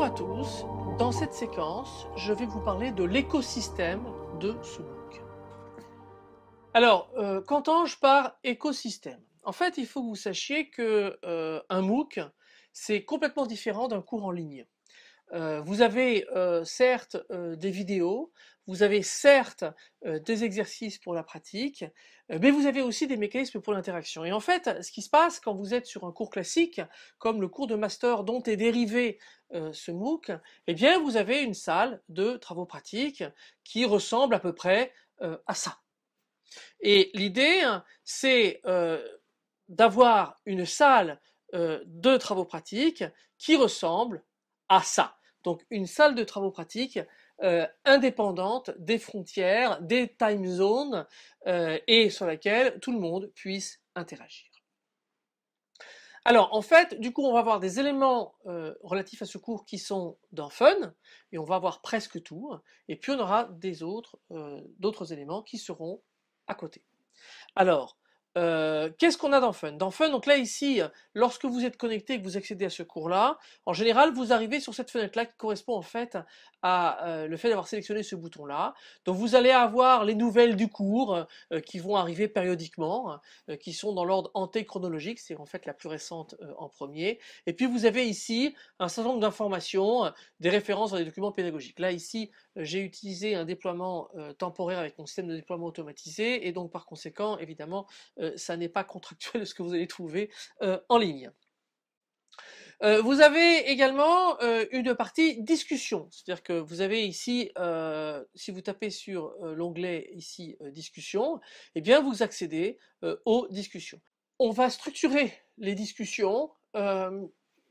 Bonjour à tous. Dans cette séquence, je vais vous parler de l'écosystème de ce MOOC. Alors, euh, qu'entends-je par écosystème En fait, il faut que vous sachiez que euh, un MOOC, c'est complètement différent d'un cours en ligne. Euh, vous avez euh, certes euh, des vidéos, vous avez certes des exercices pour la pratique, mais vous avez aussi des mécanismes pour l'interaction. Et en fait, ce qui se passe quand vous êtes sur un cours classique, comme le cours de master dont est dérivé ce MOOC, eh bien vous avez une salle de travaux pratiques qui ressemble à peu près à ça. Et l'idée, c'est d'avoir une salle de travaux pratiques qui ressemble à ça. Donc une salle de travaux pratiques euh, indépendante des frontières, des time zones, euh, et sur laquelle tout le monde puisse interagir. Alors en fait, du coup, on va avoir des éléments euh, relatifs à ce cours qui sont dans Fun, et on va avoir presque tout, et puis on aura des autres, d'autres éléments qui seront à côté. Alors, euh, qu'est-ce qu'on a dans Fun Dans Fun, donc là ici, euh, lorsque vous êtes connecté et que vous accédez à ce cours-là, en général, vous arrivez sur cette fenêtre-là qui correspond en fait à euh, le fait d'avoir sélectionné ce bouton-là. Donc vous allez avoir les nouvelles du cours qui vont arriver périodiquement, qui sont dans l'ordre antéchronologique, c'est en fait la plus récente en premier. Et puis vous avez ici un certain nombre d'informations, des références dans les documents pédagogiques. Là ici, j'ai utilisé un déploiement temporaire avec mon système de déploiement automatisé et donc par conséquent, évidemment, euh, ça n'est pas contractuel ce que vous allez trouver euh, en ligne. Euh, vous avez également une partie discussion, c'est-à-dire que vous avez ici, si vous tapez sur l'onglet ici discussion, eh bien vous accédez aux discussions. On va structurer les discussions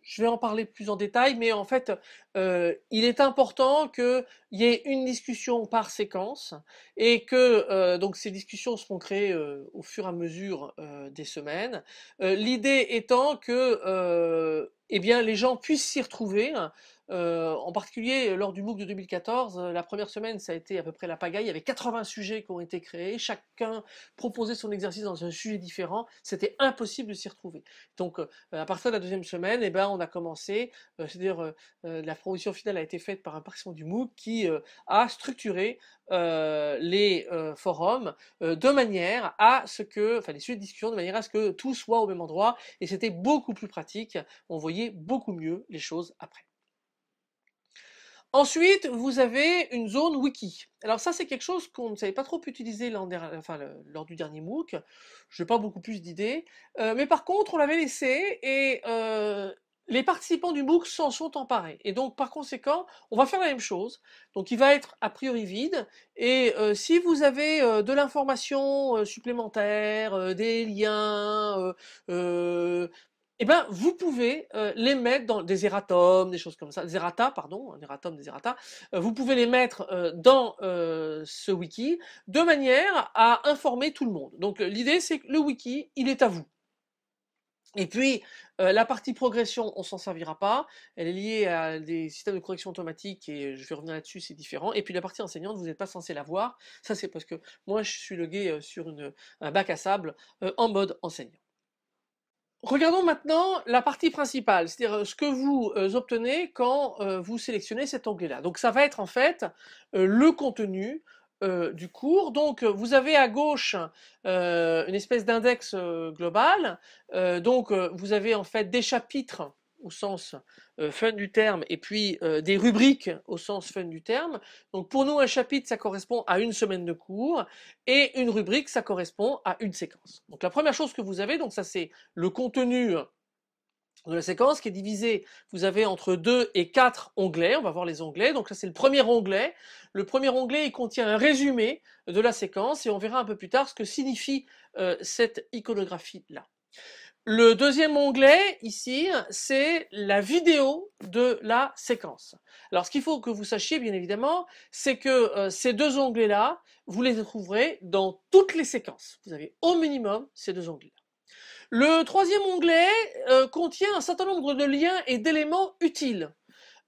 je vais en parler plus en détail, mais en fait, euh, il est important qu'il y ait une discussion par séquence et que euh, donc ces discussions seront créées euh, au fur et à mesure des semaines. L'idée étant que eh bien, les gens puissent s'y retrouver. Euh, en particulier, euh, lors du MOOC de 2014, euh, la première semaine, ça a été à peu près la pagaille. Il y avait 80 sujets qui ont été créés. Chacun proposait son exercice dans un sujet différent. C'était impossible de s'y retrouver. Donc, à partir de la deuxième semaine, eh ben, on a commencé. C'est-à-dire, la proposition finale a été faite par un participant du MOOC qui a structuré les forums de manière à ce que, enfin, les sujets de discussion de manière à ce que tout soit au même endroit. Et c'était beaucoup plus pratique. On voyait beaucoup mieux les choses après. Ensuite, vous avez une zone wiki. Alors ça, c'est quelque chose qu'on ne savait pas trop utiliser lors du dernier MOOC. Je n'ai pas beaucoup plus d'idées. Euh, mais par contre, on l'avait laissé et euh, les participants du MOOC s'en sont emparés. Et donc, par conséquent, on va faire la même chose. Donc, il va être a priori vide. Et euh, si vous avez de l'information supplémentaire, des liens, eh ben, vous pouvez euh, les mettre dans des erratums, des choses comme ça, des pardon, un erratum, des errata, euh, vous pouvez les mettre euh, dans ce wiki de manière à informer tout le monde. Donc l'idée, c'est que le wiki, il est à vous. Et puis, la partie progression, on s'en servira pas. Elle est liée à des systèmes de correction automatique et je vais revenir là-dessus, c'est différent. Et puis, la partie enseignante, vous n'êtes pas censé la voir. Ça, c'est parce que moi, je suis logué sur une, un bac à sable en mode enseignant. Regardons maintenant la partie principale, c'est-à-dire euh, ce que vous euh, obtenez quand euh, vous sélectionnez cet onglet-là. Donc ça va être en fait le contenu du cours. Donc vous avez à gauche une espèce d'index global. donc vous avez en fait des chapitres au sens fin euh, fun du terme, et puis euh, des rubriques au sens fun du terme. Donc pour nous, un chapitre, ça correspond à une semaine de cours, et une rubrique, ça correspond à une séquence. Donc la première chose que vous avez, donc ça c'est le contenu de la séquence qui est divisé vous avez entre deux et quatre onglets, on va voir les onglets, donc là c'est le premier onglet, le premier onglet il contient un résumé de la séquence et on verra un peu plus tard ce que signifie euh, cette iconographie là. Le deuxième onglet ici, c'est la vidéo de la séquence. Alors ce qu'il faut que vous sachiez bien évidemment, c'est que euh, ces deux onglets-là, vous les trouverez dans toutes les séquences. Vous avez au minimum ces deux onglets. Le troisième onglet euh, contient un certain nombre de liens et d'éléments utiles.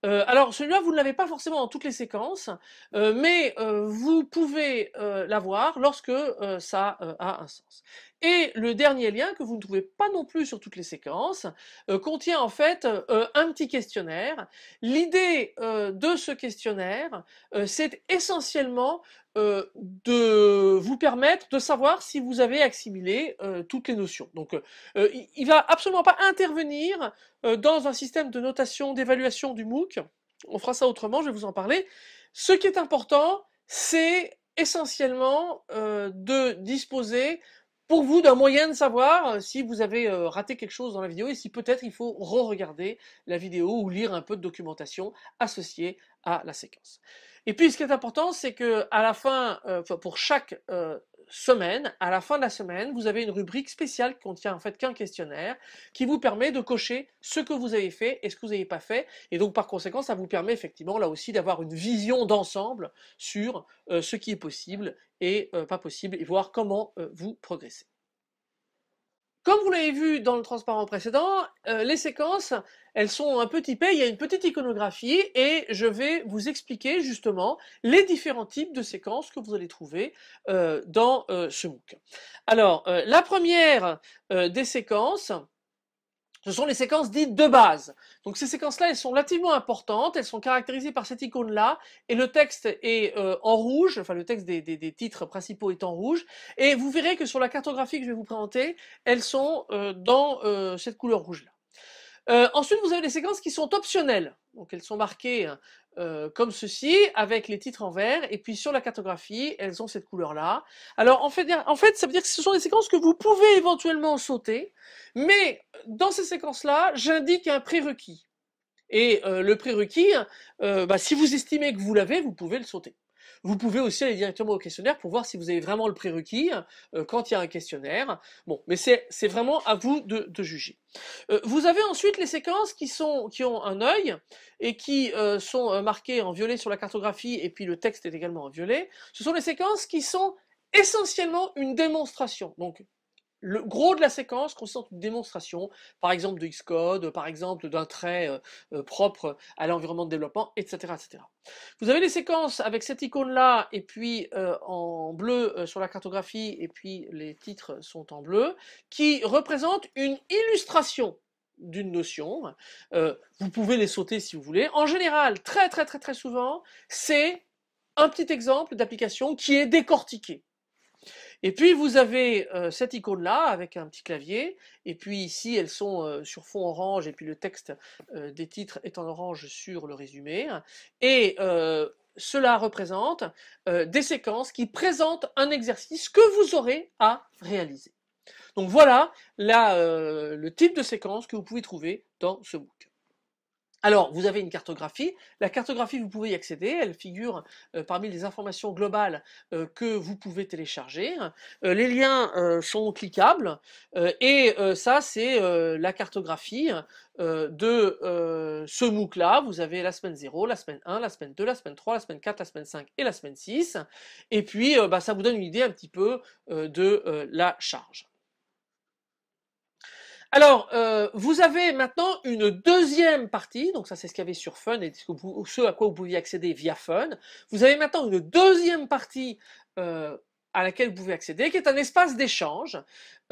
Euh, alors celui-là, vous ne l'avez pas forcément dans toutes les séquences, mais vous pouvez l'avoir lorsque ça a un sens. Et le dernier lien, que vous ne trouvez pas non plus sur toutes les séquences, euh, contient en fait euh, un petit questionnaire. L'idée euh, de ce questionnaire, c'est essentiellement de vous permettre de savoir si vous avez assimilé toutes les notions. Donc il ne va absolument pas intervenir dans un système de notation, d'évaluation du MOOC. On fera ça autrement, je vais vous en parler. Ce qui est important, c'est essentiellement de disposer pour vous d'un moyen de savoir euh, si vous avez euh, raté quelque chose dans la vidéo et si peut-être il faut re-regarder la vidéo ou lire un peu de documentation associée à la séquence. Et puis ce qui est important, c'est que à la fin, euh, pour chaque semaine, à la fin de la semaine, vous avez une rubrique spéciale qui contient en fait qu'un questionnaire qui vous permet de cocher ce que vous avez fait et ce que vous n'avez pas fait. Et donc par conséquent, ça vous permet effectivement là aussi d'avoir une vision d'ensemble sur euh, ce qui est possible et euh, pas possible et voir comment euh, vous progressez. Comme vous l'avez vu dans le transparent précédent, euh, les séquences, elles sont un peu typées, il y a une petite iconographie et je vais vous expliquer justement les différents types de séquences que vous allez trouver euh, dans euh, ce MOOC. Alors, la première des séquences, ce sont les séquences dites de base. Donc ces séquences-là, elles sont relativement importantes, elles sont caractérisées par cette icône-là, et le texte est euh, en rouge, enfin le texte des, titres principaux est en rouge, et vous verrez que sur la cartographie que je vais vous présenter, elles sont euh, dans euh, cette couleur rouge-là. Euh, ensuite, vous avez les séquences qui sont optionnelles. Donc elles sont marquées euh, comme ceci, avec les titres en vert, et puis sur la cartographie, elles ont cette couleur-là. Alors en fait, en fait, ça veut dire que ce sont des séquences que vous pouvez éventuellement sauter, mais dans ces séquences-là, j'indique un prérequis. Et euh, le prérequis, bah, si vous estimez que vous l'avez, vous pouvez le sauter. Vous pouvez aussi aller directement au questionnaire pour voir si vous avez vraiment le prérequis euh, quand il y a un questionnaire. Bon, mais c'est vraiment à vous de, de juger. Euh, vous avez ensuite les séquences qui, sont, qui ont un œil et qui euh, sont marquées en violet sur la cartographie et puis le texte est également en violet. Ce sont les séquences qui sont essentiellement une démonstration. Donc le gros de la séquence consiste une démonstration, par exemple de Xcode, par exemple d'un trait euh, euh, propre à l'environnement de développement, etc., etc. Vous avez les séquences avec cette icône-là, et puis euh, en bleu sur la cartographie, et puis les titres sont en bleu, qui représentent une illustration d'une notion. vous pouvez les sauter si vous voulez. En général, très très très très souvent, c'est un petit exemple d'application qui est décortiqué. Et puis vous avez euh, cette icône-là avec un petit clavier, et puis ici elles sont euh, sur fond orange, et puis le texte euh, des titres est en orange sur le résumé. Et cela représente des séquences qui présentent un exercice que vous aurez à réaliser. Donc voilà le type de séquence que vous pouvez trouver dans ce MOOC. Alors, vous avez une cartographie. La cartographie, vous pouvez y accéder. Elle figure euh, parmi les informations globales euh, que vous pouvez télécharger. Euh, les liens sont cliquables. et ça, c'est la cartographie de ce MOOC-là. Vous avez la semaine 0, la semaine 1, la semaine 2, la semaine 3, la semaine 4, la semaine 5 et la semaine 6. Et puis, bah, ça vous donne une idée un petit peu de la charge. Alors, euh, vous avez maintenant une deuxième partie, donc ça c'est ce qu'il y avait sur Fun et ce, à quoi vous pouviez accéder via Fun. Vous avez maintenant une deuxième partie euh, à laquelle vous pouvez accéder, qui est un espace d'échange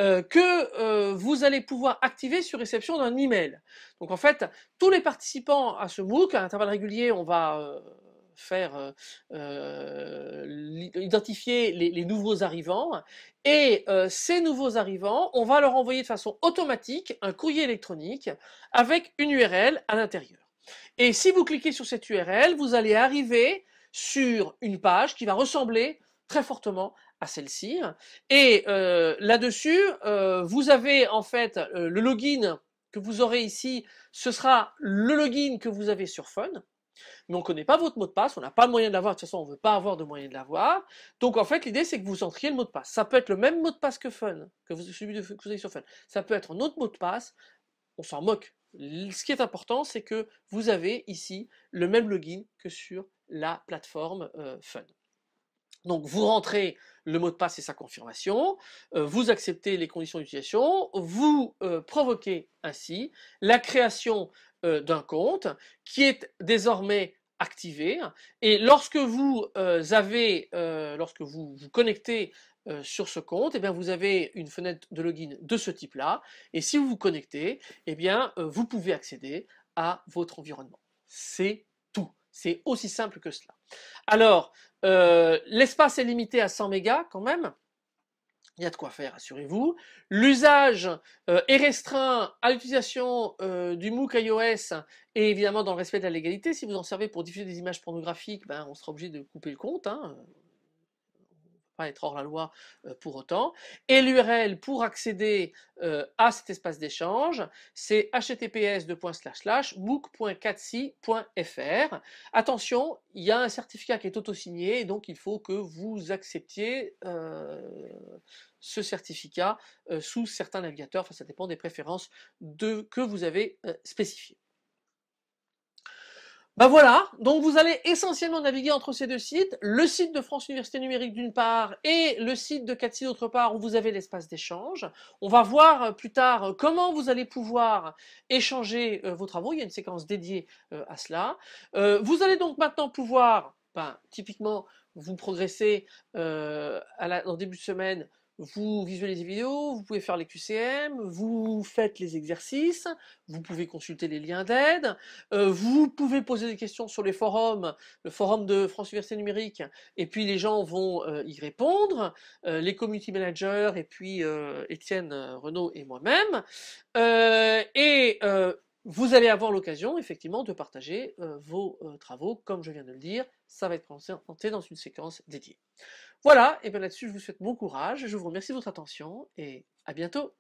euh, que vous allez pouvoir activer sur réception d'un email. Donc en fait, tous les participants à ce MOOC, à intervalles réguliers, on va faire identifier les, nouveaux arrivants. Et ces nouveaux arrivants, on va leur envoyer de façon automatique un courrier électronique avec une URL à l'intérieur. Et si vous cliquez sur cette URL, vous allez arriver sur une page qui va ressembler très fortement à celle-ci. Et là-dessus, vous avez en fait le login que vous aurez ici, ce sera le login que vous avez sur Phone mais on ne connaît pas votre mot de passe, on n'a pas le moyen de l'avoir, de toute façon on ne veut pas avoir de moyen de l'avoir. Donc en fait l'idée c'est que vous entriez le mot de passe. Ça peut être le même mot de passe que Fun, que vous, celui que vous avez sur Fun. Ça peut être un autre mot de passe, on s'en moque. Ce qui est important c'est que vous avez ici le même login que sur la plateforme euh, Fun. Donc vous rentrez le mot de passe et sa confirmation, euh, vous acceptez les conditions d'utilisation, vous euh, provoquez ainsi la création euh, d'un compte qui est désormais activé. Et lorsque vous euh, avez, euh, lorsque vous vous connectez sur ce compte, et eh bien vous avez une fenêtre de login de ce type-là. Et si vous vous connectez, et eh bien vous pouvez accéder à votre environnement. C'est tout. C'est aussi simple que cela. Alors, l'espace est limité à 100 mégas quand même. Il y a de quoi faire, assurez-vous. L'usage euh, est restreint à l'utilisation euh, du MOOC iOS et évidemment dans le respect de la légalité. Si vous en servez pour diffuser des images pornographiques, ben, on sera obligé de couper le compte. Hein pas être hors la loi pour autant. Et l'URL pour accéder à cet espace d'échange, c'est https book.catsi.fr. Attention, il y a un certificat qui est autosigné signé donc il faut que vous acceptiez ce certificat sous certains navigateurs. Enfin, ça dépend des préférences de, que vous avez spécifiées. Bah voilà, donc vous allez essentiellement naviguer entre ces deux sites, le site de France Université Numérique d'une part et le site de CATSI d'autre part où vous avez l'espace d'échange. On va voir euh, plus tard euh, comment vous allez pouvoir échanger euh, vos travaux, il y a une séquence dédiée à cela. vous allez donc maintenant pouvoir, ben, typiquement vous progresser en début de semaine vous visualisez les vidéos, vous pouvez faire les QCM, vous faites les exercices, vous pouvez consulter les liens d'aide, euh, vous pouvez poser des questions sur les forums, le forum de France Université Numérique, et puis les gens vont euh, y répondre, euh, les community managers, et puis Étienne Renaud et moi-même. et vous allez avoir l'occasion, effectivement, de partager vos travaux, comme je viens de le dire, ça va être présenté dans une séquence dédiée. Voilà, et bien là-dessus, je vous souhaite bon courage, je vous remercie de votre attention et à bientôt